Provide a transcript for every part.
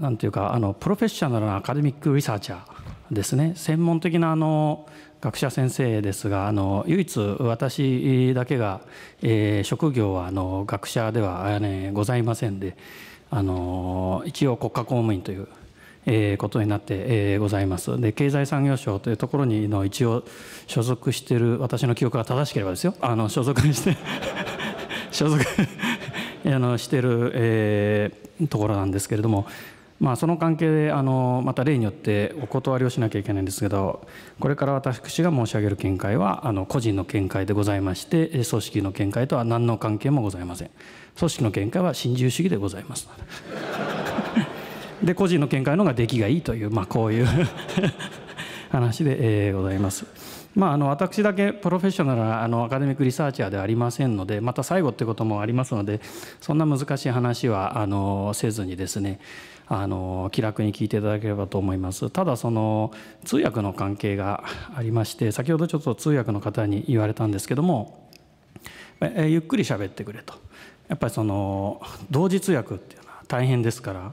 なんていうかあのプロフェッショナルなアカデミックリサーチャーですね専門的なあの学者先生ですがあの唯一私だけが、えー、職業はあの学者では、ね、ございませんであの一応国家公務員という、えー、ことになって、えー、ございますで経済産業省というところにの一応所属している私の記憶が正しければですよあの所属して 所属 あのしてる、えー、ところなんですけれどもまあ、その関係であのまた例によってお断りをしなきゃいけないんですけどこれから私が申し上げる見解はあの個人の見解でございまして組織の見解とは何の関係もございません組織の見解は新自由主義でございます で個人の見解の方が出来がいいという、まあ、こういう 話で、えー、ございます。まあ、あの私だけプロフェッショナルなあのアカデミックリサーチャーではありませんのでまた最後ってこともありますのでそんな難しい話はあのせずにですねあの気楽に聞いていただければと思いますただその通訳の関係がありまして先ほどちょっと通訳の方に言われたんですけどもゆっくり喋ってくれとやっぱりその同時通訳っていうのは大変ですから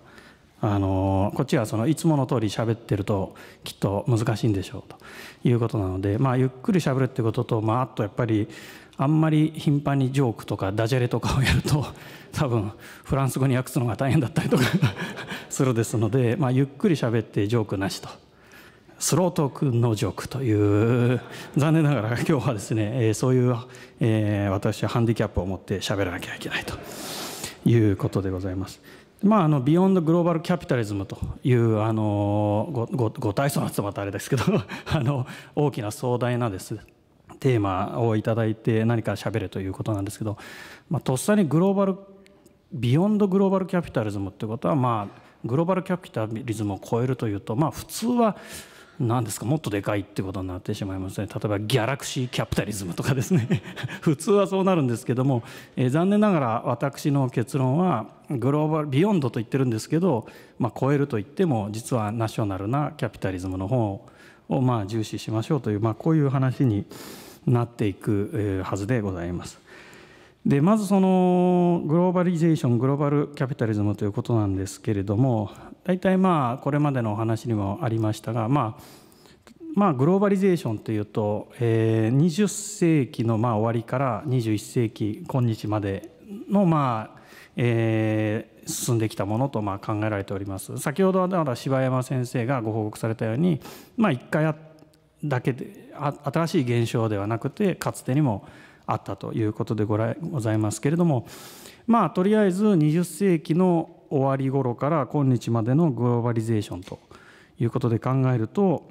あのこっちはそのいつもの通り喋ってるときっと難しいんでしょうということなので、まあ、ゆっくり喋るってことと、まあ、あとやっぱりあんまり頻繁にジョークとかダジャレとかをやると 多分フランス語に訳すのが大変だったりとか するですので、まあ、ゆっくり喋ってジョークなしと。スロートークのジョークという残念ながら今日はですね、えそういう、えー、私はハンディキャップを持って喋らなきゃいけないということでございます。まあ、あのビヨンド・グローバル・キャピタリズムというあのごごご体操の集まったあれですけど あの大きな壮大なですテーマを頂いて何か喋れということなんですけど、まあ、とっさにグローバルビヨンド・グローバル・キャピタリズムってことは、まあ、グローバル・キャピタリズムを超えるというと、まあ、普通は何ですかもっとでかいってことになってしまいますね例えばギャラクシーキャピタリズムとかですね 普通はそうなるんですけども、えー、残念ながら私の結論はグローバルビヨンドと言ってるんですけど、まあ、超えると言っても実はナショナルなキャピタリズムの方をまあ重視しましょうという、まあ、こういう話になっていくはずでございます。でまずそのグローバリゼーショングローバルキャピタリズムということなんですけれども大体まあこれまでのお話にもありましたが、まあ、まあグローバリゼーションというと、えー、20世紀のまあ終わりから21世紀今日までのまあ、えー、進んできたものとまあ考えられております先ほどはだから柴山先生がご報告されたように、まあ、1回だけで新しい現象ではなくてかつてにもあったということでございますけれどもまあとりあえず20世紀の終わり頃から今日までのグローバリゼーションということで考えると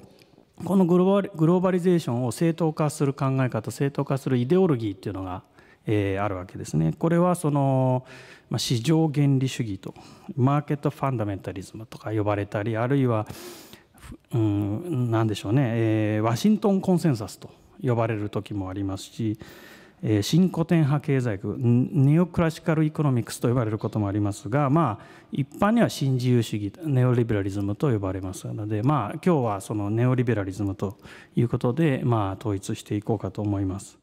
このグローバリゼーションを正当化する考え方正当化するイデオロギーっていうのがえー、あるわけですね。これはその、まあ、市場原理主義とマーケットファンダメンタリズムとか呼ばれたりあるいは、うん、何でしょうね、えー、ワシントンコンセンサスと呼ばれる時もありますし新古典派経済学ネオクラシカル・イコノミクスと呼ばれることもありますが、まあ、一般には新自由主義ネオリベラリズムと呼ばれますので、まあ、今日はそのネオリベラリズムということで、まあ、統一していこうかと思います。